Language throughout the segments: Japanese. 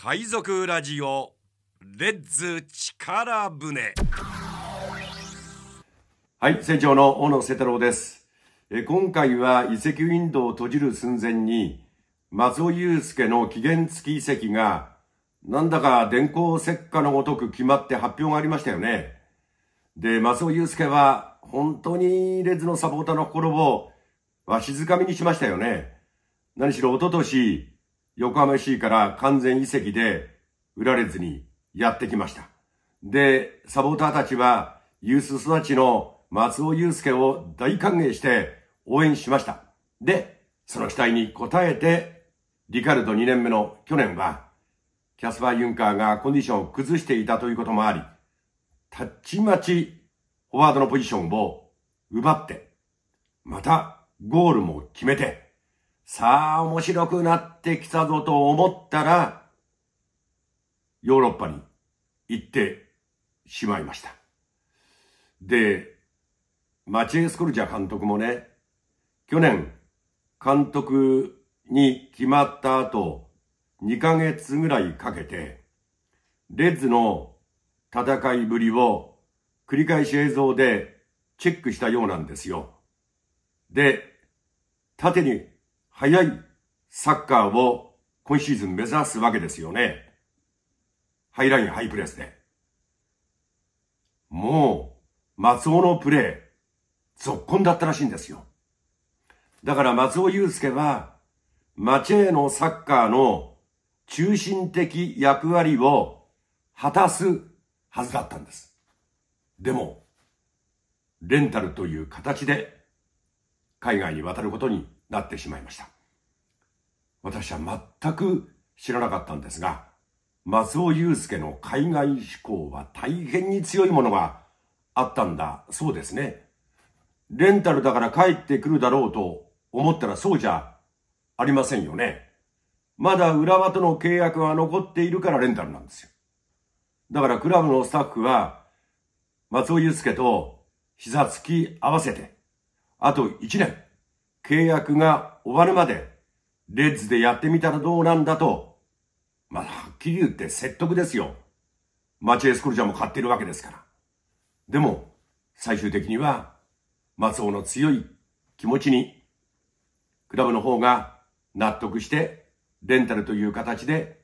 海賊ラジオレッズ力船はい船長の小野瀬太郎ですえ今回は遺跡ウィンドウを閉じる寸前に松尾雄介の期限付き遺跡がなんだか電光石火のごとく決まって発表がありましたよねで松尾雄介は本当にレッズのサポーターの心をわしづかみにしましたよね何しろ一昨年横浜市から完全移籍で売られずにやってきました。で、サポーターたちはユース育ちの松尾祐介を大歓迎して応援しました。で、その期待に応えて、リカルド2年目の去年は、キャスパー・ユンカーがコンディションを崩していたということもあり、たちまちフォワードのポジションを奪って、またゴールも決めて、さあ面白くなってきたぞと思ったら、ヨーロッパに行ってしまいました。で、マチエ・スコルジャ監督もね、去年、監督に決まった後、2ヶ月ぐらいかけて、レッズの戦いぶりを繰り返し映像でチェックしたようなんですよ。で、縦に速いサッカーを今シーズン目指すわけですよね。ハイライン、ハイプレスで。もう、松尾のプレー、続婚だったらしいんですよ。だから松尾祐介は、町へのサッカーの中心的役割を果たすはずだったんです。でも、レンタルという形で海外に渡ることになってしまいました。私は全く知らなかったんですが、松尾祐介の海外志向は大変に強いものがあったんだそうですね。レンタルだから帰ってくるだろうと思ったらそうじゃありませんよね。まだ浦和との契約は残っているからレンタルなんですよ。だからクラブのスタッフは、松尾祐介と膝つき合わせて、あと1年、契約が終わるまで、レッズでやってみたらどうなんだと、まあ、はっきり言って説得ですよ。マチエスコルジャも買ってるわけですから。でも、最終的には、松尾の強い気持ちに、クラブの方が納得して、レンタルという形で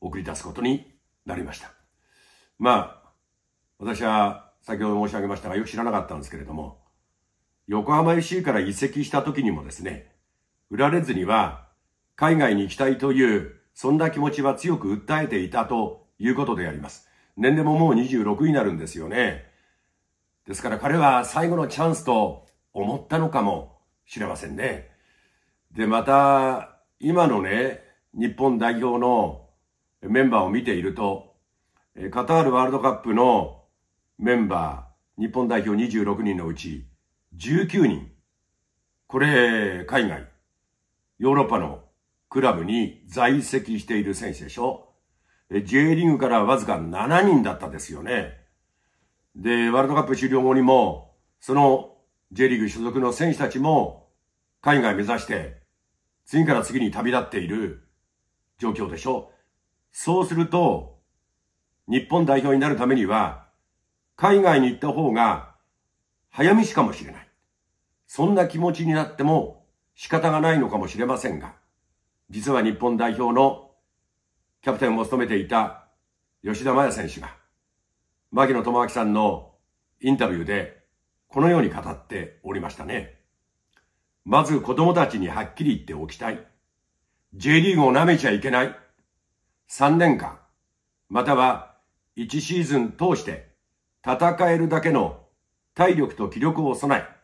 送り出すことになりました。まあ、私は先ほど申し上げましたが、よく知らなかったんですけれども、横浜 FC から移籍した時にもですね、売られずには海外に行きたいという、そんな気持ちは強く訴えていたということであります。年齢ももう26になるんですよね。ですから彼は最後のチャンスと思ったのかもしれませんね。で、また、今のね、日本代表のメンバーを見ていると、カタールワールドカップのメンバー、日本代表26人のうち、19人。これ、海外、ヨーロッパのクラブに在籍している選手でしょ ?J リーグからわずか7人だったですよね。で、ワールドカップ終了後にも、その J リーグ所属の選手たちも海外目指して、次から次に旅立っている状況でしょそうすると、日本代表になるためには、海外に行った方が早しかもしれない。そんな気持ちになっても仕方がないのかもしれませんが、実は日本代表のキャプテンを務めていた吉田麻也選手が、牧野智明さんのインタビューでこのように語っておりましたね。まず子供たちにはっきり言っておきたい。J リーグを舐めちゃいけない。3年間、または1シーズン通して戦えるだけの体力と気力を備え、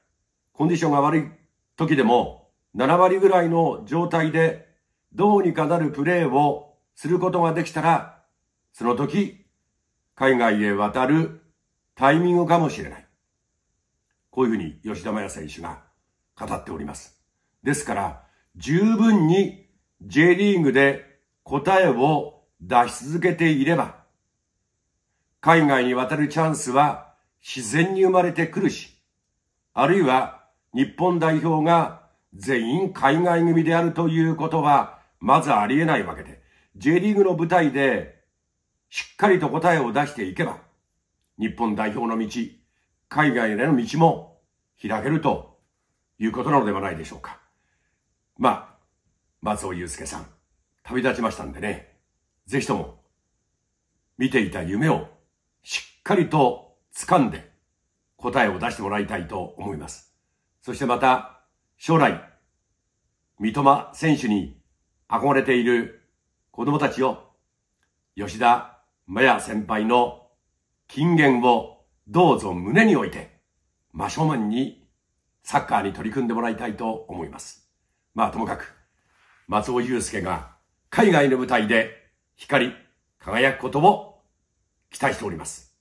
コンディションが悪い時でも、7割ぐらいの状態で、どうにかなるプレーをすることができたら、その時、海外へ渡るタイミングかもしれない。こういうふうに吉田麻也選手が語っております。ですから、十分に J リーグで答えを出し続けていれば、海外に渡るチャンスは自然に生まれてくるし、あるいは日本代表が全員海外組であるということは、まずありえないわけで、J リーグの舞台で、しっかりと答えを出していけば、日本代表の道、海外への道も開けるということなのではないでしょうか。まあ、松尾祐介さん、旅立ちましたんでね、ぜひとも、見ていた夢をしっかりと掴んで答えを出してもらいたいと思います。そしてまた、将来、三笘選手に憧れている子供たちを、吉田麻也先輩の金言をどうぞ胸に置いて、真正面にサッカーに取り組んでもらいたいと思います。まあともかく、松尾祐介が海外の舞台で光り輝くことを期待しております。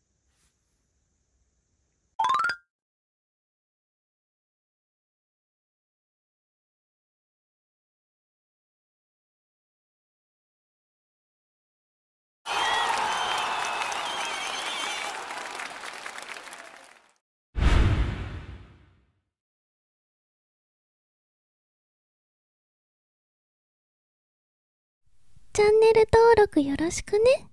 チャンネル登録よろしくね。